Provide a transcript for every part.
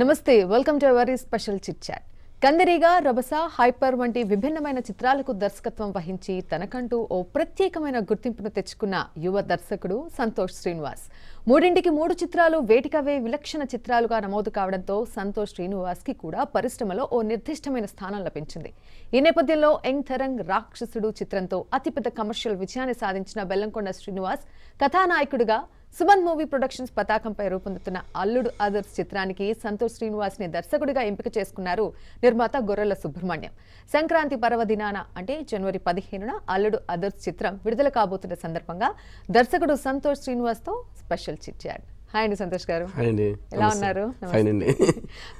నమస్తే welcome to our special chit chat Kandireega Hyper వంటి విభిన్నమైన చిత్రాలకు దర్శకత్వం వహించి తనకంటూ ఓ ప్రత్యేకమైన గుర్తింపును తెచ్చుకున్న యువ దర్శకుడు సంతోష్ శ్రీనివాస్ మూడింటికి మూడు చిత్రాలు వేటికవే విలక్షణ చిత్రాలుగా నమోదు కావడంతో సంతోష్ శ్రీనివాస్కి కూడా పరిశ్రమలో ఓ నిర్దిష్టమైన స్థానం లభించింది ఈ నేపథ్యంలో ఎంగ్ థరంగ్ రాక్షసుడు చిత్రంతో అతిపెద్ద కమర్షియల్ విజయాన్ని సాధించిన బెల్లంకొండ శ్రీనివాస్ కథానాయకుడిగా సుమన్ మూవీ ప్రొడక్షన్స్ పతాకంపై రూపొందుతున్న అల్లుడు అదర్స్ చిత్రానికి సంతోష్ శ్రీనివాస్ ని దర్శకుడిగా ఎంపిక చేసుకున్నారు నిర్మాత గొర్రెల సుబ్రహ్మణ్యం సంక్రాంతి పర్వదినాన అంటే జనవరి పదిహేనున అల్లుడు అదర్స్ చిత్రం విడుదల కాబోతున్న సందర్భంగా దర్శకుడు సంతోష్ శ్రీనివాస్ తో స్పెషల్ చిట్చాడు హాయ్ అండి సంతోష్ గారు ఎలా ఉన్నారు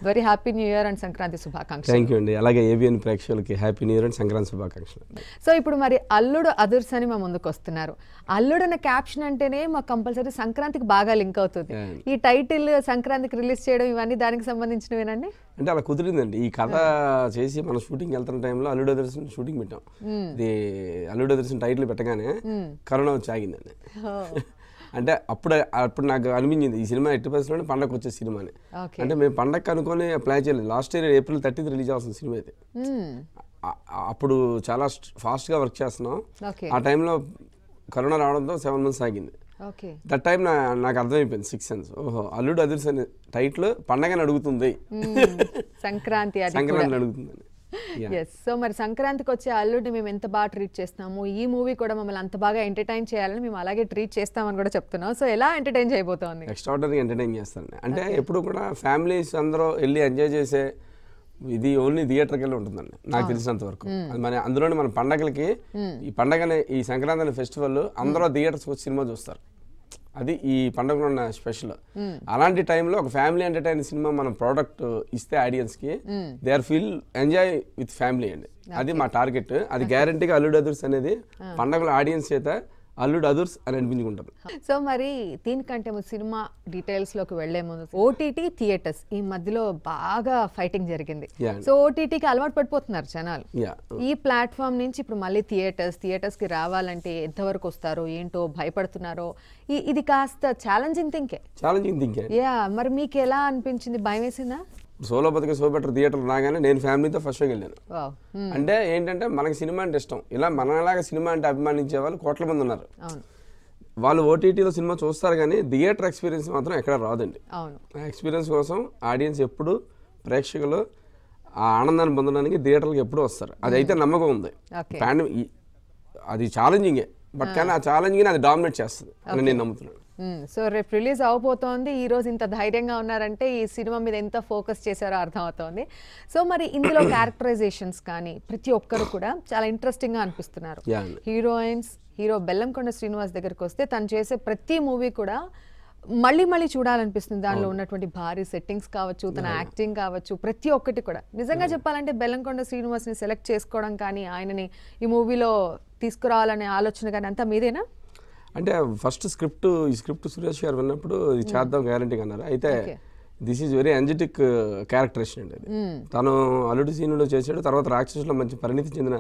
very happy new year and Sankranti శుభాకాంక్షలు థ్యాంక్ యూ అండి అలాగే ఏబిఎన్ ప్రేక్షకులకి happy new year and Sankranti శుభాకాంక్షలు సో ఇప్పుడు మరి అల్లుడు అదుర్స్ అని మా ముందుకు వస్తున్నారు అల్లుడు అన్న క్యాప్షన్ అంటేనే మాకు కంపల్సరీ సంక్రాంతికి బాగా లింక్ అవుతుంది ఈ టైటిల్ సంక్రాంతికి రిలీజ్ చేయడం ఇవన్నీ దానికి సంబంధించినవేనండి అంటే అలా కుదిరిందండి ఈ కథ చేసి మనం షూటింగ్ వెళ్తున్న టైంలో అల్లుడు అదర్స్ షూటింగ్ పెట్టాం hmm. ఇది అల్లుడు అదర్స్ టైటిల్ పెట్టగానే hmm. కరోనా వచ్చి ఆగిందండి oh. అంటే అప్పుడు అప్పుడు నాకు అనిపించింది ఈ సినిమా ఎట్టి పరిస్థితుల్లో పండగ వచ్చే సినిమానే అంటే మేము పండగ అనుకుని ప్లాన్ చేయలేదు last year April thirtieth release cinema సినిమా అయితే అప్పుడు చాలా ఫాస్ట్గా వర్క్ చేస్తున్నాం ఆ టైంలో కరోనా రావడంతో సెవెన్ మంత్స్ ఆగింది దట్ టైం నాకు అర్థమైపోయింది సిక్స్ సెన్స్ ఓహో అల్లుడు అదుర్స్ అనే టైటిల్ పండగని అడుగుతుంది సంక్రాంతి సంక్రాంతి అడుగుతుందని ఎస్ సో మరి సంక్రాంతికి వచ్చే అల్లుడిని మేము ఎంత బాగా ట్రీట్ చేస్తాము ఈ మూవీ కూడా మమ్మల్ని అంత బాగా ఎంటర్టైన్ చేయాలని మేము అలాగే ట్రీట్ చేస్తామని కూడా చెప్తున్నాం సో ఎలా ఎంటర్టైన్ చేయబోతోంది ఎక్స్ట్రాడనరీ ఎంటర్టైన్ చేస్తాను అంటే ఎప్పుడు కూడా ఫ్యామిలీస్ అందరూ వెళ్ళి ఎంజాయ్ చేసే ఇది ఓన్లీ థియేటర్కి వెళ్ళి ఉంటుందండి నాకు తెలిసినంత వరకు hmm. మన అందులోనే మన పండగలకి hmm. ఈ పండగనే ఈ సంక్రాంతి ఫెస్టివల్ అందరూ థియేటర్స్ hmm. వచ్చి సినిమా చూస్తారు అది ఈ పండుగలో ఉన్న స్పెషల్ అలాంటి టైంలో ఒక ఫ్యామిలీ ఎంటర్టైన్ సినిమా మనం ప్రోడక్ట్ ఇస్తే ఆడియన్స్కి they are feel enjoy with family అండి అది మా టార్గెట్ అది గ్యారంటీగా అల్లుడు అనేది పండుగలో ఆడియన్స్ చేత అల్లుడు అదర్స్ అని అనిపించుకుంటారు సో మరి దీనికంటే సినిమా లోకి వెళ్లే ముందు ఓటీటీ థియేటర్స్ ఈ మధ్యలో బాగా ఫైటింగ్ జరిగింది సో ఓటీటీకి అలవాటు పడిపోతున్నారు జనాలు ఈ ప్లాట్ఫామ్ నుంచి ఇప్పుడు మళ్ళీ థియేటర్స్ థియేటర్స్ కి రావాలంటే ఎంతవరకు వస్తారో ఏంటో భయపడుతున్నారో ఇది కాస్త ఛాలెంజింగ్ థింకే ఛాలెంజింగ్ థింకే యా మరి మీకు ఎలా అనిపించింది భయం వేసిందా సోలో బతికి సో బెటర్ థియేటర్ రాగానే నేను ఫ్యామిలీతో ఫస్ట్ షోకి వెళ్ళాను అంటే ఏంటంటే మనకి సినిమా అంటే ఇష్టం ఇలా మనలాగా సినిమా అంటే అభిమానించే వాళ్ళు కోట్ల మంది ఉన్నారు వాళ్ళు ఓటీటీలో సినిమా చూస్తారు కానీ థియేటర్ ఎక్స్పీరియన్స్ మాత్రం ఎక్కడ రాదండి ఆ ఎక్స్పీరియన్స్ కోసం ఆడియన్స్ ఎప్పుడు ప్రేక్షకులు ఆ ఆనందాన్ని పొందడానికి థియేటర్లకు ఎప్పుడు వస్తారు అది అయితే నమ్మకం ఉంది అది ఛాలెంజింగే బట్ కానీ ఆ ఛాలెంజింగ్ అది డామినేట్ చేస్తుంది అని నేను నమ్ముతున్నాను సో రేపు రిలీజ్ అవబోతోంది ఈ రోజు ఇంత ధైర్యంగా ఉన్నారంటే ఈ సినిమా మీద ఎంత ఫోకస్ చేశారో అర్థమవుతోంది సో మరి ఇందులో క్యారెక్టరైజేషన్స్ కానీ ప్రతి ఒక్కరు కూడా చాలా ఇంట్రెస్టింగ్ గా అనిపిస్తున్నారు హీరోయిన్స్ హీరో బెల్లంకొండ శ్రీనివాస్ దగ్గరికి వస్తే తను చేసే ప్రతి మూవీ కూడా మళ్ళీ మళ్ళీ చూడాలనిపిస్తుంది దానిలో ఉన్నటువంటి భారీ సెట్టింగ్స్ కావచ్చు తన యాక్టింగ్ కావచ్చు ప్రతి ఒక్కటి కూడా నిజంగా చెప్పాలంటే బెల్లంకొండ శ్రీనివాస్ని సెలెక్ట్ చేసుకోవడం కానీ ఆయనని ఈ మూవీలో తీసుకురావాలనే ఆలోచన కానీ అంతా మీదేనా అంటే ఫస్ట్ స్క్రిప్ట్ ఈ స్క్రిప్ట్ సురేష్ గారు విన్నప్పుడు ఇది hmm. చేద్దాం గ్యారంటీగా అన్నారు అయితే this is very energetic characterisation అండి అది hmm. తను అల్లుడు సీనులో చేశాడు తర్వాత రాక్షసులో మంచి పరిణితి చెందిన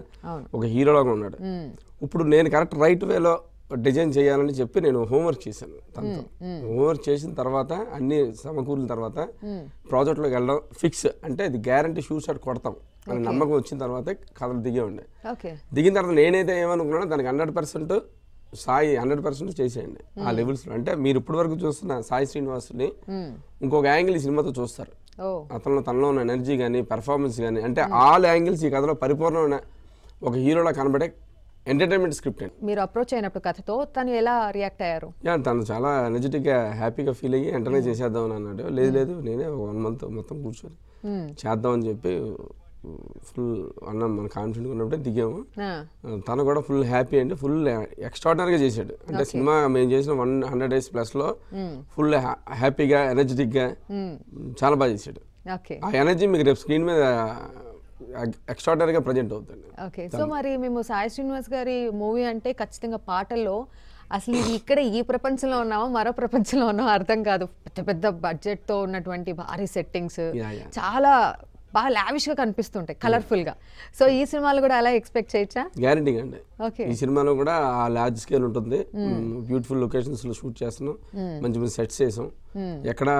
ఒక హీరోలాగా ఉన్నాడు hmm. ఇప్పుడు నేను కరెక్ట్ రైట్ వేలో డిజైన్ చేయాలని చెప్పి నేను హోంవర్క్ చేశాను తనతో హోంవర్క్ చేసిన తర్వాత అన్ని సమకూరిన తర్వాత ప్రాజెక్ట్లోకి వెళ్ళడం ఫిక్స్ అంటే ఇది గ్యారంటీ షూ షాట్ కొడతాం అని నమ్మకం వచ్చిన తర్వాత కథలు దిగే ఉండే దిగిన తర్వాత నేనైతే ఏమనుకున్నానో దానికి hundred percent Sai hundred percent చేసేయండి ఆ లెవెల్స్ లో అంటే మీరు ఇప్పటి వరకు చూస్తున్న సాయి శ్రీనివాసుని ఇంకొక యాంగిల్ ఈ సినిమాతో చూస్తారు అతను తనలో ఉన్న ఎనర్జీ కానీ పెర్ఫార్మెన్స్ కానీ అంటే ఆల్ యాంగిల్స్ ఈ కథలో పరిపూర్ణమైన ఒక హీరోలా కనబడే ఎంటర్టైన్మెంట్ స్క్రిప్ట్ అండి మీరు అప్రోచ్ అయినప్పుడు కథతో తను ఎలా రియాక్ట్ అయ్యారు తను చాలా గా హ్యాపీగా ఫీల్ అయ్యి ఎంటర్నైజ్ చేసేద్దాం అని అన్నాడు లేదు లేదు నేనే ఒక వన్ మంత్ మొత్తం కూర్చొని చేద్దాం అని చెప్పి ఫుల్ అన్నం మన కాన్ఫిడెంట్ ఉన్నప్పుడే దిగాము తను కూడా ఫుల్ హ్యాపీ అండి ఫుల్ ఎక్స్ట్రాడినరీగా చేశాడు అంటే సినిమా మేము చేసిన వన్ హండ్రెడ్ డేస్ ప్లస్ లో ఫుల్ హ్యాపీగా ఎనర్జెటిక్గా చాలా బాగా చేశాడు ఆ ఎనర్జీ మీకు రేపు స్క్రీన్ మీద ఎక్స్ట్రాడినరీగా ప్రజెంట్ అవుతుంది ఓకే సో మరి మేము సాయి శ్రీనివాస్ గారి మూవీ అంటే ఖచ్చితంగా పాటల్లో అసలు ఇది ఇక్కడ ఈ ప్రపంచంలో ఉన్నామో మరో ప్రపంచంలో ఉన్నామో అర్థం కాదు పెద్ద పెద్ద బడ్జెట్తో ఉన్నటువంటి భారీ సెట్టింగ్స్ చాలా బాగా గా కనిపిస్తుంటాయి కలర్ఫుల్ గా సో ఈ సినిమాలు కూడా అలా ఎక్స్పెక్ట్ చేయొచ్చా గ్యారంటీ అండి ఈ సినిమాలో కూడా ఆ లార్జ్ స్కేల్ ఉంటుంది బ్యూటిఫుల్ hmm. లొకేషన్స్ hmm, లో షూట్ చేస్తున్నాం hmm. మంచి మంచి సెట్స్ చేసాం ఎక్కడ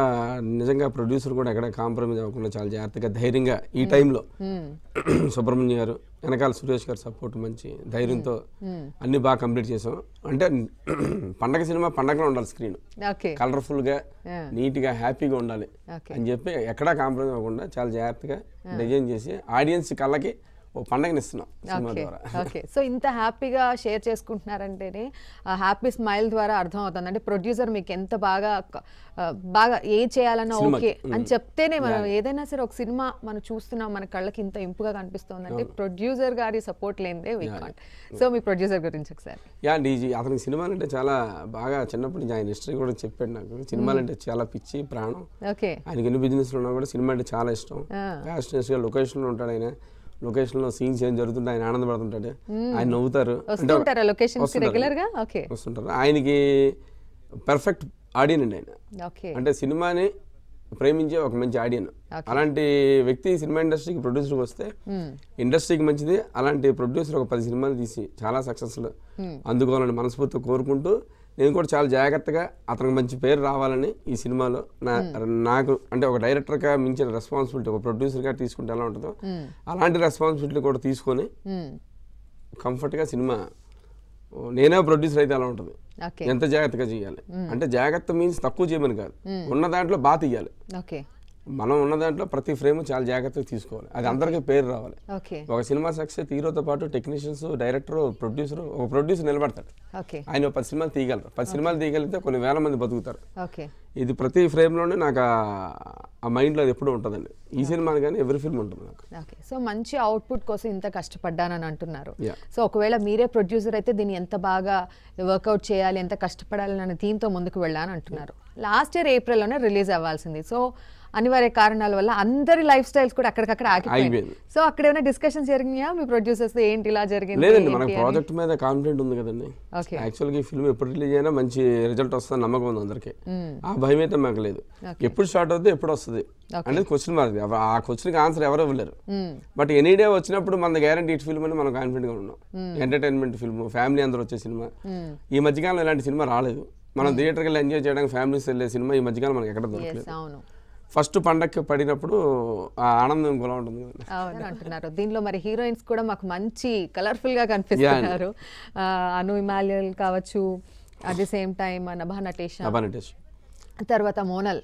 నిజంగా ప్రొడ్యూసర్ కూడా ఎక్కడ కాంప్రమైజ్ అవ్వకుండా చాలా జాగ్రత్తగా ధైర్యంగా ఈ టైంలో సుబ్రహ్మణ్య గారు వెనకాల సురేష్ గారు సపోర్ట్ మంచి ధైర్యంతో అన్ని బాగా కంప్లీట్ చేసాం అంటే పండగ సినిమా పండగలో ఉండాలి స్క్రీన్ కలర్ఫుల్గా నీట్గా హ్యాపీగా ఉండాలి అని చెప్పి ఎక్కడా కాంప్రమైజ్ అవ్వకుండా చాలా జాగ్రత్తగా డిజైన్ చేసి ఆడియన్స్ కళ్ళకి ఓ పండగనిస్తున్నాం సినిమా ఓకే సో ఇంత హ్యాపీగా షేర్ చేసుకుంటున్నారంటేనే హ్యాపీ స్మైల్ ద్వారా అర్థం అవుతుంది అంటే ప్రొడ్యూసర్ మీకు ఎంత బాగా బాగా ఏ చేయాలన్నా ఓకే అని చెప్తేనే మనం ఏదైనా సరే ఒక సినిమా మనం చూస్తున్నాం మన కళ్ళకి ఇంత ఇంపుగా కనిపిస్తుంది అంటే ప్రొడ్యూసర్ గారి సపోర్ట్ లేనిదే సో మీ ప్రొడ్యూసర్ గురించి ఒకసారి యా డీజీ అతనికి సినిమాలు అంటే చాలా బాగా చిన్నప్పటి నుంచి ఆయన హిస్టరీ కూడా చెప్పాడు నాకు సినిమాలు అంటే hmm. చాలా పిచ్చి ప్రాణం ఓకే ఆయనకి ఎన్ని లో ఉన్నా కూడా సినిమా అంటే చాలా ఇష్టం లొకేషన్ గా ఉంటాడు ఆయన లొకేషన్ లో సీన్స్ ఏం జరుగుతుంటే ఆయన ఆనందపడుతుంటాడు ఆయన నవ్వుతారు వస్తుంటారు ఆయనకి పర్ఫెక్ట్ ఆడియన్ అండి ఆయన అంటే సినిమాని ప్రేమించే ఒక మంచి ఆడియన్ అలాంటి వ్యక్తి సినిమా ఇండస్ట్రీకి ప్రొడ్యూసర్కి వస్తే ఇండస్ట్రీకి మంచిది అలాంటి ప్రొడ్యూసర్ ఒక పది సినిమాలు తీసి చాలా సక్సెస్ అందుకోవాలని మనస్ఫూర్తిగా కోరుకుంటూ నేను కూడా చాలా జాగ్రత్తగా అతనికి మంచి పేరు రావాలని ఈ సినిమాలో నా నాకు అంటే ఒక డైరెక్టర్గా మించిన రెస్పాన్సిబిలిటీ ఒక ప్రొడ్యూసర్గా తీసుకుంటే ఎలా ఉంటుందో అలాంటి రెస్పాన్సిబిలిటీ కూడా తీసుకొని కంఫర్ట్గా సినిమా నేనే ప్రొడ్యూసర్ అయితే అలా ఉంటుంది ఎంత జాగ్రత్తగా చేయాలి అంటే జాగ్రత్త మీన్స్ తక్కువ చేయమని కాదు ఉన్న దాంట్లో బాగా తీయాలి మనం ఉన్న దాంట్లో ప్రతి ఫ్రేమ్ చాలా జాగ్రత్తగా తీసుకోవాలి అది hmm. అందరికీ పేరు రావాలి ఒక సినిమా సక్సెస్ హీరోతో పాటు టెక్నీషియన్స్ డైరెక్టర్ ప్రొడ్యూసర్ ఒక ప్రొడ్యూసర్ నిలబడతాడు ఆయన పది సినిమాలు తీయగలరు పది సినిమాలు తీయగలిగితే కొన్ని వేల మంది బతుకుతారు ఇది ప్రతి ఫ్రేమ్లోనే నాకు ఆ మైండ్లో అది ఎప్పుడు ఉంటుందండి ఈ సినిమా కానీ ఎవరి ఫిల్మ్ ఉంటుంది నాకు ఓకే సో మంచి అవుట్పుట్ కోసం ఇంత కష్టపడ్డానని అంటున్నారు సో ఒకవేళ మీరే ప్రొడ్యూసర్ అయితే దీన్ని ఎంత బాగా వర్కౌట్ చేయాలి ఎంత కష్టపడాలి అనే థీమ్తో ముందుకు వెళ్ళాలని అంటున్నారు లాస్ట్ ఇయర్ ఏప్రిల్లోనే రిలీజ్ అవ్వాల్సింది సో అనివార్య కారణాల వల్ల అందరి లైఫ్ స్టైల్స్ కూడా అక్కడికక్కడ ఆగిపోయింది సో అక్కడ ఏమైనా డిస్కషన్స్ జరిగినాయా మీ ప్రొడ్యూసర్స్ ఏంటి ఇలా జరిగింది లేదండి మనకు ప్రాజెక్ట్ మీద కాన్ఫిడెంట్ ఉంది కదండి యాక్చువల్గా ఈ ఫిల్మ్ ఎప్పుడు రిలీజ్ అయినా మంచి రిజల్ట్ వస్తుంది నమ్మకం ఉంది అందరికీ ఆ భయం అయితే మాకు లేదు ఎప్పుడు స్టార్ట్ అవుతుంది ఎప్పుడు వస్తుంది అనేది క్వశ్చన్ మార్క్ ఆ క్వశ్చన్కి ఆన్సర్ ఎవరు ఇవ్వలేరు బట్ ఎనీ డే వచ్చినప్పుడు మన గ్యారంటీ ఫిల్మ్ అని మనం కాన్ఫిడెంట్గా ఉన్నాం ఎంటర్టైన్మెంట్ ఫిల్మ్ ఫ్యామిలీ అందరూ వచ్చే సినిమా ఈ మధ్యకాలంలో ఇలాంటి సినిమా రాలేదు మనం థియేటర్కి వెళ్ళి ఎంజాయ్ చేయడానికి ఫ్యామిలీస్ వెళ్ళే సినిమా ఈ మధ్యకాలం మనకి ఎక్కడ దొరకలేదు ఫస్ట్ పండక్కి పడినప్పుడు ఆ ఆనందం కూడా ఉంటుంది అంటున్నారు దీనిలో మరి హీరోయిన్స్ కూడా మాకు మంచి కలర్ఫుల్ గా కనిపిస్తున్నారు అను హిమాలయల్ కావచ్చు at the same time Nabha Natesh తర్వాత మోనల్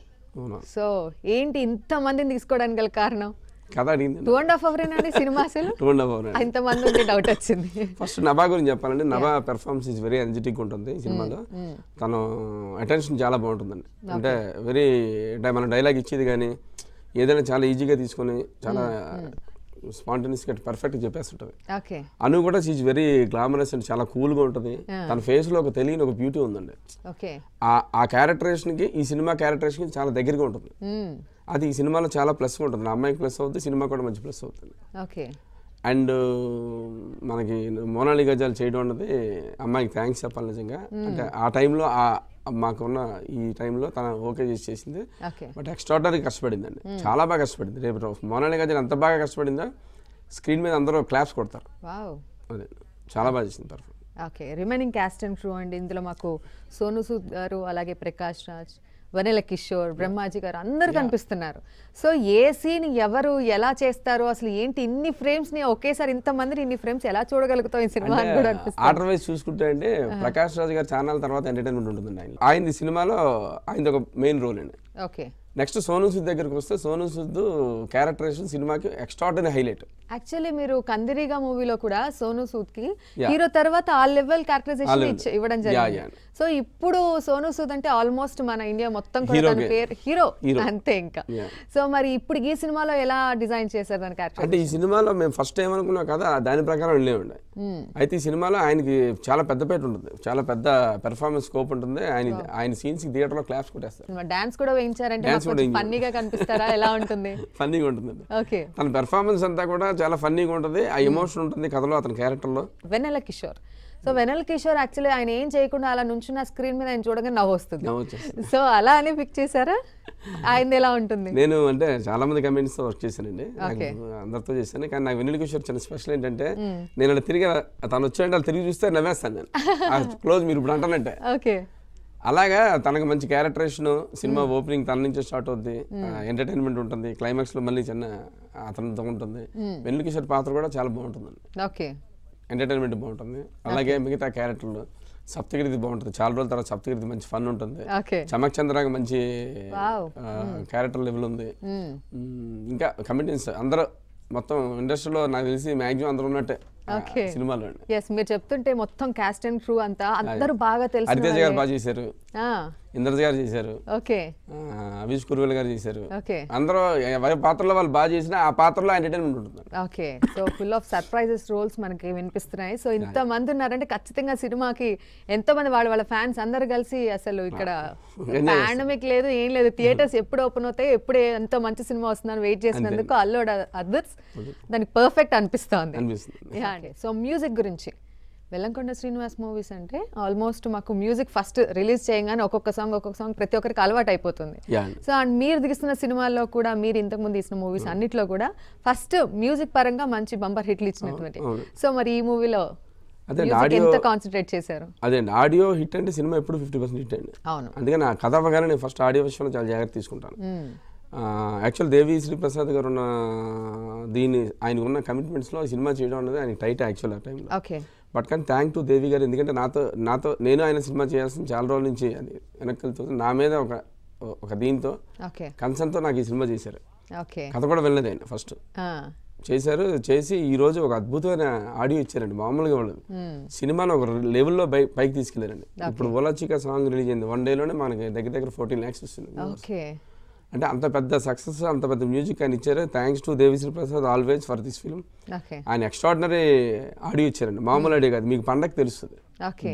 సో ఏంటి ఇంత మందిని తీసుకోవడానికి గల కారణం కథ అడిగింది టూ అండ్ హాఫ్ అవర్ అండి సినిమా అసలు two and half hour doubt వచ్చింది ఫస్ట్ నభా గురించి చెప్పాలంటే Nabha performance is very energetic ఉంటుంది సినిమాలో mm, mm. తను అటెన్షన్ చాలా బాగుంటుందండి అంటే వెరీ మన డైలాగ్ ఇచ్చేది కానీ ఏదైనా చాలా ఈజీగా తీసుకొని చాలా mm, స్పాంటనియస్గా పర్ఫెక్ట్గా ఉంటుంది అను కూడా షీజ్ వెరీ గ్లామరస్ అండ్ చాలా కూల్గా ఉంటుంది తన ఫేస్లో ఒక తెలియని ఒక బ్యూటీ ఉందండి ఆ క్యారెక్టరేషన్కి ఈ సినిమా క్యారెక్టరేషన్కి చాలా దగ్గరగా ఉంటుంది అది ఈ సినిమాలో చాలా ప్లస్ ఉంటుంది అమ్మాయికి ప్లస్ అవుతుంది సినిమా కూడా మంచి ప్లస్ అవుతుంది ఓకే అండ్ మనకి మోనాలి గజాలు చేయడం అన్నది అమ్మాయికి థ్యాంక్స్ చెప్పాలి నిజంగా అంటే ఆ టైంలో మాకున్న ఈ టైంలో తన ఓకే చేసి చేసింది బట్ ఎక్స్ట్రాడనరీ కష్టపడిందండి చాలా బాగా కష్టపడింది రేపు మౌనాలి గారు ఎంత బాగా కష్టపడిందో స్క్రీన్ మీద అందరూ క్లాప్స్ కొడతారు అదే చాలా బాగా చేసింది okay remaining cast and crew అండి ఇందులో మాకు సోను సూద్ గారు అలాగే ప్రకాష్ రాజ్ వనిల కిషోర్ బ్రహ్మాజీ గారు అందరు కనిపిస్తున్నారు సో ఏ సీన్ ఎవరు ఎలా చేస్తారు అసలు ఏంటి ఇన్ని ఫ్రేమ్స్ ని ఒకేసారి ఇంత మంది ఇన్ని ఫ్రేమ్స్ ఎలా చూడగలుగుతాం ఈ సినిమా ఆర్డర్ వైజ్ చూసుకుంటే అంటే ప్రకాష్ రాజు గారు ఛానల్ తర్వాత ఎంటర్టైన్మెంట్ ఉంటుంది ఆయన ఆయనది సినిమాలో ఆయన ఒక మెయిన్ రోల్ అండి ఓకే నెక్స్ట్ సోను సుద్ దగ్గరకు వస్తే సోను సుద్ క్యారెక్టరేషన్ సినిమాకి ఎక్స్ట్రాడినరీ హైలైట్ యాక్చువల్లీ మీరు కందిరిగా మూవీలో కూడా సోను సూద్ కి హీరో తర్వాత ఆ లెవెల్ క్యారెక్టరైజేషన్ ఇవ్వడం జరిగింది సో ఇప్పుడు సోను సూద్ అంటే ఆల్మోస్ట్ మన ఇండియా మొత్తం కూడా పేరు హీరో అంతే ఇంకా సో మరి ఇప్పుడు ఈ సినిమాలో ఎలా డిజైన్ చేశారు దాని క్యారెక్టర్ అంటే ఈ సినిమాలో మేము ఫస్ట్ టైం ఏమనుకున్నాం కదా దాని ప్రకారం వెళ్ళే ఉండే అయితే ఈ సినిమాలో ఆయనకి చాలా పెద్ద పేట ఉంటుంది చాలా పెద్ద పెర్ఫార్మెన్స్ స్కోప్ ఉంటుంది ఆయన ఆయన సీన్స్ థియేటర్ లో క్లాప్స్ కొట్టేస్తారు డాన్స్ కూడా వేయించారంటే ఫన్నీగా కనిపిస్తారా ఎలా ఉంటుంది ఫన్నీగా ఉంటుంది ఓకే తన పెర్ఫార్మెన్స్ అంతా కూడా చాలా ఫన్నీగా ఉంటుంది ఆ ఎమోషన్ ఉంటుంది కథలో అతని క్యారెక్టర్ లో వెన్నెల కిషోర్ సో వెనల్ కిషోర్ యాక్చువల్లీ ఆయన ఏం చేయకుండా అలా నుంచున్న స్క్రీన్ మీద ఆయన చూడగానే నవ్వు వస్తుంది సో అలా అని పిక్ చేశారా ఆయన ఎలా ఉంటుంది నేను అంటే చాలా మంది కమెంట్స్ వర్క్ చేశానండి అందరితో చేశాను కానీ నాకు వెనల్ కిషోర్ చిన్న స్పెషల్ ఏంటంటే నేను అలా తిరిగి తను వచ్చాడు తిరిగి చూస్తే నవ్వేస్తాను నేను క్లోజ్ మీరు ఇప్పుడు అంటానంటే ఓకే అలాగా తనకు మంచి క్యారెక్టరేషన్ సినిమా ఓపెనింగ్ తన నుంచే స్టార్ట్ అవుద్ది ఎంటర్టైన్మెంట్ ఉంటుంది క్లైమాక్స్ లో మళ్ళీ చిన్న అతనితో ఉంటుంది వెన్నుకిషోర్ పాత్ర కూడా చాలా బాగుంటుంది ఓకే ఎంటర్టైన్మెంట్ బాగుంటుంది అలాగే మిగతా క్యారెక్టర్లు సప్తగిరిది బాగుంటుంది చాలా రోజుల తర్వాత సప్తగిరిది మంచి ఫన్ ఉంటుంది చమక్ చంద్రాకి మంచి క్యారెక్టర్ లెవెల్ hmm. ఉంది hmm. Hmm. ఇంకా కమిటెన్స్ అందరూ మొత్తం ఇండస్ట్రీలో నాకు తెలిసి మ్యాక్సిమం అందరూ ఉన్నట్టే సినిమాలో మీరు చెప్తుంటే మొత్తం కాస్ట్ అండ్ క్రూ అంతా అందరూ బాగా తెలుసు హరితేజ గారు బాగా చేశారు ఇంద్రజ్ గారు చేశారు ఓకే అభిష్ కురువేల్ గారు చేశారు ఓకే అందరూ పాత్రలో వాళ్ళు బాగా చేసినా ఆ పాత్రలో ఎంటర్టైన్మెంట్ ఉంటుంది okay so full of surprises roles మనకి వినిపిస్తున్నాయి సో ఇంత మంది ఉన్నారంటే ఖచ్చితంగా సినిమాకి ఎంతో మంది వాళ్ళ వాళ్ళ ఫ్యాన్స్ అందరు కలిసి అసలు ఇక్కడ పాండమిక్ లేదు ఏం లేదు థియేటర్స్ ఎప్పుడు ఓపెన్ అవుతాయి ఎప్పుడు ఎంతో మంచి సినిమా వస్తుందని వెయిట్ చేసినందుకు అల్లోడ్ అదర్స్ దానికి పర్ఫెక్ట్ అనిపిస్తుంది అనిపిస్తోంది బ్యాండ్ సో మ్యూజిక్ గురించి వెల్లంకొండ శ్రీనివాస్ మూవీస్ అంటే ఆల్మోస్ట్ మాకు మ్యూజిక్ ఫస్ట్ రిలీజ్ చేయగానే ఒక్కొక్క సాంగ్ ఒక్కొక్క సాంగ్ ప్రతి ఒక్కరికి అలవాటు అయిపోతుంది సో అండ్ మీరు దిగిస్తున్న సినిమాల్లో కూడా మీరు ఇంతకు ముందు తీసిన మూవీస్ hmm. అన్నిట్లో కూడా ఫస్ట్ మ్యూజిక్ పరంగా మంచి బంపర్ హిట్లు ఇచ్చినటువంటి సో oh, మరి ఈ మూవీలో అదే ఎంత కాన్సన్ట్రేట్ చేశారు అదే ఆడియో హిట్ అంటే సినిమా ఎప్పుడు ఫిఫ్టీ పర్సెంట్ హిట్ అండి అవును అందుకని నా కథ అవగానే నేను ఫస్ట్ ఆడియో విషయంలో చాలా జాగ్రత్త తీసుకుంటాను hmm. యాక్చువల్ దేవి శ్రీప్రసాద్ గారు ఉన్న దీన్ని ఆయన ఉన్న కమిట్మెంట్స్లో సినిమా చేయడం అనేది ఆయన టైట్ యాక్చువల్ ఆ టైంలో బట్ కానీ థ్యాంక్ టు దేవి గారు ఎందుకంటే నాతో నాతో నేను ఆయన సినిమా చేయాల్సిన చాలా రోజుల నుంచి అని వెనక్కి నా మీద ఒక ఒక దీంతో కన్సర్న్తో నాకు ఈ సినిమా చేశారు కథ కూడా వెళ్ళలేదు ఆయన ఫస్ట్ చేశారు చేసి ఈ రోజు ఒక అద్భుతమైన ఆడియో ఇచ్చారండి మామూలుగా వాళ్ళు hmm. సినిమాను ఒక లెవెల్లో బై పైకి తీసుకెళ్లారండి ఇప్పుడు ఓలాచికా సాంగ్ రిలీజ్ అయింది వన్ డేలోనే మనకి దగ్గర దగ్గర ఫోర్టీన్ ల్యాక్స్ వస్తుంది అంటే అంత పెద్ద సక్సెస్ అంత పెద్ద మ్యూజిక్ అని ఇచ్చారు thanks to Devi Sri Prasad always for this film ఆయన ఎక్స్ట్రాడినరీ ఆడియో ఇచ్చారండి మామూలు ఆడియో hmm. కాదు మీకు పండగ తెలుస్తుంది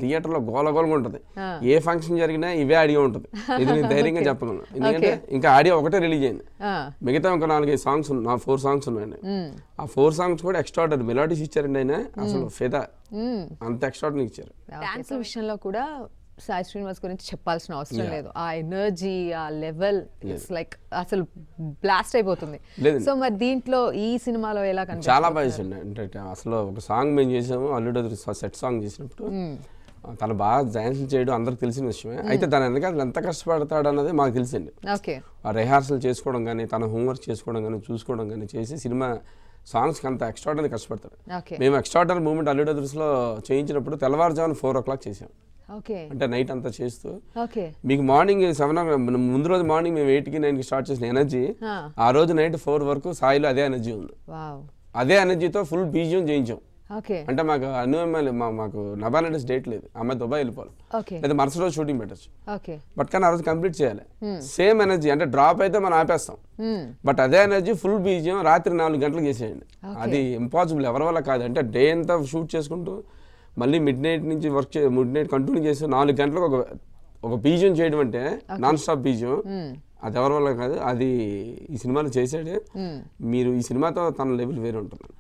థియేటర్లో గోలగోలగా ఉంటుంది ఏ ఫంక్షన్ జరిగినా ఇవే ఆడియో ఉంటుంది ఇది నేను ధైర్యంగా చెప్పగలను ఎందుకంటే ఇంకా ఆడియో ఒకటే రిలీజ్ అయింది మిగతా ఒక నాలుగైదు సాంగ్స్ నా ఫోర్ సాంగ్స్ ఉన్నాయండి hmm. ఆ ఫోర్ సాంగ్స్ కూడా ఎక్స్ట్రాడినరీ మెలాడీస్ ఇచ్చారండి ఆయన hmm. అసలు ఫెదా అంత ఎక్స్ట్రాడినరీ ఇచ్చారు డాన్స్ విషయంలో కూడా సాయి శ్రీనివాస్ గురించి చెప్పాల్సిన అవసరం లేదు ఆ ఎనర్జీ ఆ లెవెల్ ఇట్స్ లైక్ అసలు బ్లాస్ట్ అయిపోతుంది సో మరి దీంట్లో ఈ సినిమాలో ఎలా కనిపి చాలా బాగా అంటే అసలు ఒక సాంగ్ మేము చేసాము అల్లుడు సెట్ సాంగ్ చేసినప్పుడు hmm. తను బాగా డ్యాన్స్ చేయడం అందరికి తెలిసిన విషయమే hmm. అయితే తన ఎందుకు ఎంత కష్టపడతాడు అన్నది మాకు తెలిసింది ఆ రిహార్సల్ చేసుకోవడం కానీ తన హోంవర్క్ చేసుకోవడం కానీ చూసుకోవడం కానీ చేసి సినిమా సాంగ్స్కి అంత ఎక్స్ట్రాడనరీ కష్టపడతాడు మేము ఎక్స్ట్రాడనరీ మూమెంట్ అల్లుడు దృష్టిలో చేయించినప్పుడు తెల్లవారుజామున ఫోర్ ఓ క్లాక్ చేసాం అంటే నైట్ అంతా చేస్తూ మీకు మార్నింగ్ సెవెన్ ఓ ముందు రోజు మార్నింగ్ మేము ఎయిట్ కి నైన్ కి స్టార్ట్ చేసిన ఎనర్జీ ఆ రోజు నైట్ ఫోర్ వరకు సాయిలో అదే ఎనర్జీ ఉంది అదే ఎనర్జీతో ఫుల్ బీజియం చేయించాం అంటే మాకు అను మాకు మాకు నబానటిస్ డేట్ లేదు అమ్మాయి దుబాయ్ వెళ్ళిపోవాలి లేదా మరుసటి రోజు షూటింగ్ పెట్టచ్చు బట్ కానీ ఆ రోజు కంప్లీట్ చేయాలి సేమ్ ఎనర్జీ అంటే డ్రాప్ అయితే మనం ఆపేస్తాం బట్ అదే ఎనర్జీ ఫుల్ బీజియం రాత్రి నాలుగు గంటలకు చేసేయండి అది ఇంపాసిబుల్ ఎవరి వల్ల కాదు అంటే డే అంతా షూట్ చేసుకుంటూ మళ్ళీ మిడ్ నైట్ నుంచి వర్క్ మిడ్ నైట్ కంటిన్యూ చేస్తే నాలుగు గంటలకు ఒక ఒక బీజం చేయడం అంటే నాన్ స్టాప్ బీజం అది ఎవరి వల్ల కాదు అది ఈ సినిమాలు చేశాడు మీరు ఈ సినిమాతో తన లెవెల్ వేరే ఉంటుంది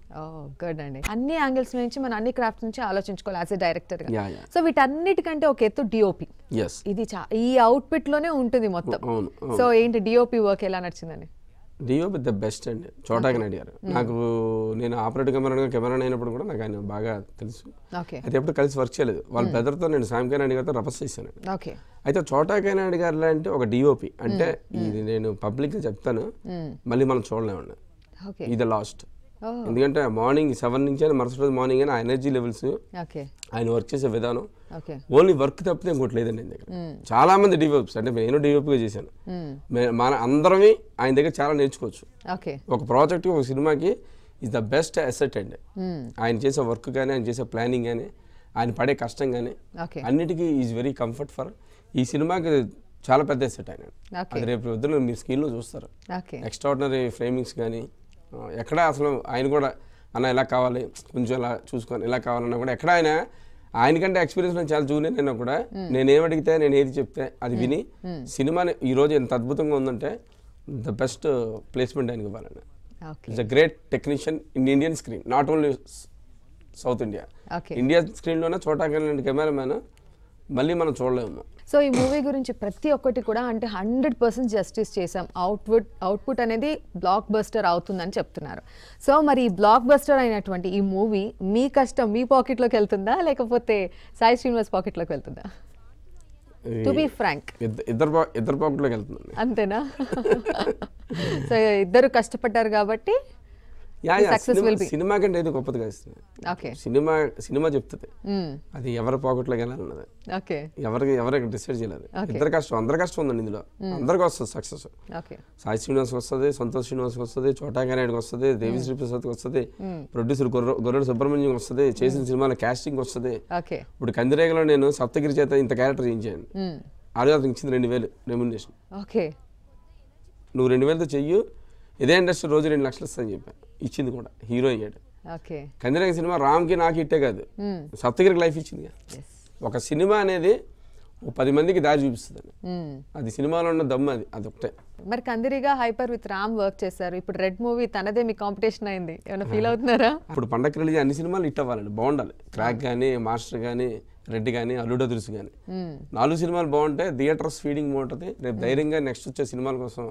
గుడ్ అండి అన్ని యాంగిల్స్ నుంచి మనం అన్ని క్రాఫ్ట్స్ నుంచి ఆలోచించుకోవాలి యాజ్ ఎ డైరెక్టర్ సో వీటన్నిటికంటే ఒక ఎత్తు డిఓపి ఇది ఈ అవుట్ఫిట్ లోనే ఉంటుంది మొత్తం సో ఏంటి డిఓపి వర్క్ ఎలా నచ్చిందని డియో విత్ ద బెస్ట్ అండి చోటాగనడి గారు నాకు నేను ఆపరేటివ్ కెమెరా కెమెరా అయినప్పుడు కూడా నాకు ఆయన బాగా తెలుసు అయితే ఎప్పుడు కలిసి వర్క్ చేయలేదు వాళ్ళ బ్రదర్తో నేను సాయంకాయనాయుడు గారితో రపస్ చేశాను అయితే చోటాకాయనాయుడు గారు లాంటి ఒక డిఓపి అంటే ఇది నేను గా చెప్తాను మళ్ళీ మనం చూడలేము ఇది లాస్ట్ ఎందుకంటే మార్నింగ్ సెవెన్ నుంచి అయినా మరుసటి రోజు మార్నింగ్ అయినా ఆ ఎనర్జీ లెవెల్స్ ఆయన వర్క్ చేసే విధానం ఓన్లీ వర్క్ తప్పితే ఇంకోటి లేదండి దగ్గర చాలా మంది డివలప్స్ అంటే నేను గా చేశాను మన అందరమే ఆయన దగ్గర చాలా నేర్చుకోవచ్చు ఒక ప్రాజెక్ట్ ఒక సినిమాకి ఇస్ ద బెస్ట్ అసెట్ అండి ఆయన చేసే వర్క్ కానీ ఆయన చేసే ప్లానింగ్ కానీ ఆయన పడే కష్టం కానీ అన్నిటికీ ఈజ్ వెరీ కంఫర్ట్ ఫర్ ఈ సినిమాకి చాలా పెద్ద సెట్ ఆయన రేపు వద్దు మీ లో చూస్తారు ఆర్డినరీ ఫ్రేమింగ్స్ కానీ ఎక్కడ అసలు ఆయన కూడా అన్న ఎలా కావాలి కొంచెం ఎలా చూసుకొని ఎలా కావాలన్నా కూడా ఎక్కడ ఆయన ఆయనకంటే ఎక్స్పీరియన్స్ నేను చాలా జూనియర్ అయినా కూడా నేనేం అడిగితే నేను ఏది చెప్తే అది విని సినిమా ఈరోజు ఎంత అద్భుతంగా ఉందంటే ద బెస్ట్ ప్లేస్మెంట్ ఆయనకి ఇవ్వాలండి it's a great technician in Indian screen not only south India India స్క్రీన్లోనే చోటా కెమెరామ్యాన్ మళ్ళీ మనం చూడలేము సో ఈ మూవీ గురించి ప్రతి ఒక్కటి కూడా అంటే హండ్రెడ్ పర్సెంట్ జస్టిస్ చేశాం అవుట్పుట్ అవుట్పుట్ అనేది బ్లాక్ బస్టర్ అవుతుందని చెప్తున్నారు సో మరి ఈ బ్లాక్ బస్టర్ అయినటువంటి ఈ మూవీ మీ కష్టం మీ పాకెట్లోకి వెళ్తుందా లేకపోతే సాయి శ్రీనివాస్ పాకెట్లోకి వెళ్తుందా టు బి ఫ్రాంక్ ఇద్దరు ఇద్దరు పాకెట్లోకి వెళ్తుంది అంతేనా సో ఇద్దరు కష్టపడ్డారు కాబట్టి సినిమా కంటే అయితే గొప్పది కాదు సినిమా సినిమా చెప్తుంది hmm. అది ఎవరి పాకెట్లో వెళ్ళాలన్నది ఎవరికి ఎవరికి డిసైడ్ చేయలేదు ఇద్దరు కష్టం అందరి కష్టం ఉందండి ఇందులో hmm. అందరికి వస్తుంది సక్సెస్ సాయి శ్రీనివాస్కి వస్తుంది సంతోష్ శ్రీనివాస్కి వస్తుంది చోటా నాయుడుకి వస్తుంది దేవి hmm. శ్రీ ప్రసాద్కి వస్తుంది ప్రొడ్యూసర్ గొర్రెడు సుబ్రహ్మణ్యం వస్తుంది చేసిన సినిమాలో కాస్టింగ్ వస్తుంది ఇప్పుడు కందిరేగలో నేను సప్తగిరి చేత ఇంత క్యారెక్టర్ చేయించాను ఆ రోజు ఇచ్చింది రెండు వేలు రెమ్యునేషన్ నువ్వు రెండు వేలతో చెయ్యి ఇదే ఇండస్ట్రీ రోజు రెండు లక్షలు ఇస్తాను చెప్పాను ఇచ్చింది కూడా హీరో అయ్యాడు కందిరంగ సినిమా రామ్ కి నాకు ఇట్టే కాదు సప్తగిరికి లైఫ్ ఇచ్చింది ఒక సినిమా అనేది పది మందికి దారి చూపిస్తుంది అది సినిమాలో ఉన్న దమ్ అది అదొకటే మరి Kandireega Hyper with Ram work చేశారు ఇప్పుడు రెడ్ మూవీ తనదే మీ కాంపిటీషన్ అయింది ఏమైనా ఫీల్ అవుతున్నారా ఇప్పుడు పండక్కి రిలీజ్ అన్ని సినిమాలు ఇట్ అవ్వాలండి బాగుండాలి క్రాక్ కానీ మాస్టర్ కానీ రెడ్ కానీ అల్లుడ దురుసు కానీ నాలుగు సినిమాలు బాగుంటాయి థియేటర్స్ ఫీడింగ్ బాగుంటుంది రేపు ధైర్యంగా నెక్స్ట్ వచ్చే సినిమాల కోసం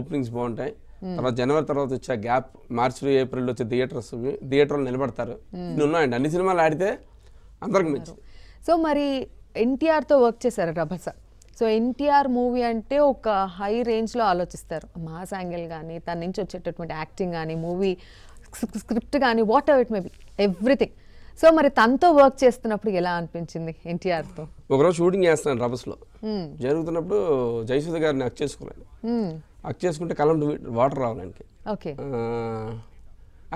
ఓపెనింగ్స్ బాగుంటాయి Hmm. తర్వాత జనవరి తర్వాత వచ్చే గ్యాప్ మార్చి ఏప్రిల్ వచ్చే థియేటర్స్ థియేటర్లు నిలబడతారు hmm. ఉన్నాయండి అన్ని సినిమాలు ఆడితే అందరికి మంచిది సో మరి ఎన్టీఆర్తో వర్క్ చేశారు రభస సో ఎన్టీఆర్ మూవీ అంటే ఒక హై రేంజ్లో ఆలోచిస్తారు మాస్ యాంగిల్ కానీ తన నుంచి వచ్చేటటువంటి యాక్టింగ్ కానీ మూవీ స్క్రిప్ట్ కానీ whatever it may be everything so మరి తనతో వర్క్ చేస్తున్నప్పుడు ఎలా అనిపించింది ఎన్టీఆర్తో ఒకరోజు షూటింగ్ చేస్తున్నాను లో hmm. జరుగుతున్నప్పుడు జయసూద గారిని అక్ చేసుకున్నాను హక్ చేసుకుంటే కలం వాటర్ రావడానికి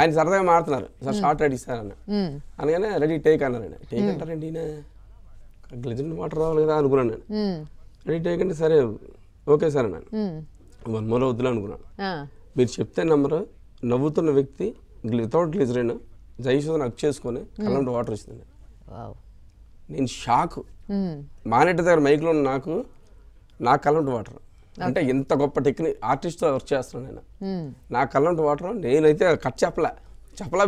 ఆయన సరదాగా మారుతున్నారు సార్ షార్ట్ రెడీ సార్ అన్న అనగానే రెడీ టేక్ అన్నారు ఆయన టేక్ అంటారండి గ్లెజెంట్ వాటర్ రావాలి కదా అనుకున్నాను నేను రెడీ టేక్ అంటే సరే ఓకే సార్ అన్నాను వన్ మోర్ వద్దులే అనుకున్నాను మీరు చెప్తే నెంబరు నవ్వుతున్న వ్యక్తి వితౌట్ గ్లిజరైన్ జైశోధన హక్ చేసుకొని కలంటి వాటర్ వచ్చింది నేను షాక్ మానేట దగ్గర మైక్లో ఉన్న నాకు నాకు కలంటి వాటర్ అంటే ఇంత గొప్ప టెక్నిక్ ఆర్టిస్ట్తో వర్క్ చేస్తున్నాను నేను hmm. నా కళ్ళంటి వాటర్ నేనైతే కట్ చెప్పలే చెప్పలే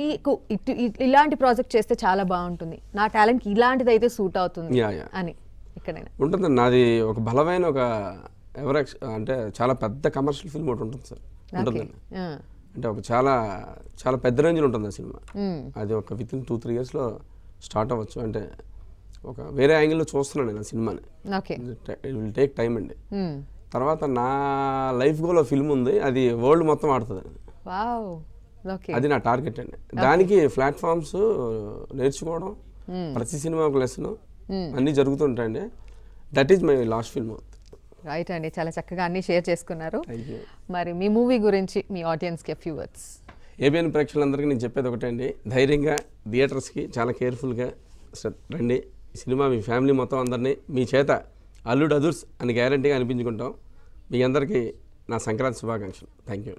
మీకు ఇటు ఇలాంటి ప్రాజెక్ట్ చేస్తే చాలా బాగుంటుంది నా టాలెంట్ ఇలాంటిది అయితే సూట్ అవుతుంది అని ఇక్కడైనా ఉంటుంది నాది ఒక బలమైన ఒక ఎవరెక్స్ అంటే చాలా పెద్ద కమర్షియల్ ఫిల్మ్ ఒకటి ఉంటుంది సార్ ఉంటుందండి అంటే ఒక చాలా చాలా పెద్ద రేంజ్లో ఉంటుంది ఆ సినిమా hmm. అది ఒక విత్ ఇన్ టూ త్రీ ఇయర్స్లో స్టార్ట్ అవ్వచ్చు అంటే ఒక వేరే యాంగిల్లో చూస్తున్నాను నేను సినిమాని విల్ టేక్ టైం అండి తర్వాత నా లైఫ్ గోల్ ఫిల్మ్ ఉంది అది వరల్డ్ మొత్తం ఆడుతుంది అది నా టార్గెట్ అండి దానికి ప్లాట్ఫామ్స్ నేర్చుకోవడం ప్రతి సినిమా లెసన్ అన్ని జరుగుతుంటాయండి that is my last film right అండి చాలా చక్కగా అన్ని షేర్ చేసుకున్నారు మరి మీ మూవీ గురించి మీ ఆడియన్స్ కి ఫ్యూ వర్డ్స్ ఏబిఎన్ ప్రేక్షకులందరికీ నేను చెప్పేది ఒకటండి ధైర్యంగా థియేటర్స్కి చాలా కేర్ఫుల్గా రండి ఈ సినిమా మీ ఫ్యామిలీ మొత్తం అందరినీ మీ చేత అల్లుడు అదుర్స్ అని గ్యారంటీగా అనిపించుకుంటాం మీ అందరికీ నా సంక్రాంతి శుభాకాంక్షలు thank you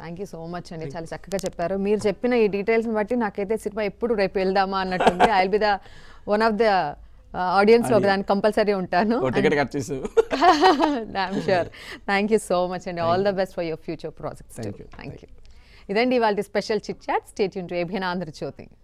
thank you so much అండి చాలా చక్కగా చెప్పారు మీరు చెప్పిన ఈ డీటెయిల్స్ని బట్టి నాకైతే సినిమా ఎప్పుడు రేపు వెళ్దామా అన్నట్టుంది I be the one of the audience లో దానికి కంపల్సరీ ఉంటాను థ్యాంక్ యూ సో మచ్ అండి all the best for your future project thank you ఇదండి వాళ్ళ స్పెషల్ చిట్ చాట్ స్టేట్ యూన్ టు ఏబియన్ ఆంధ్రజ్యోతి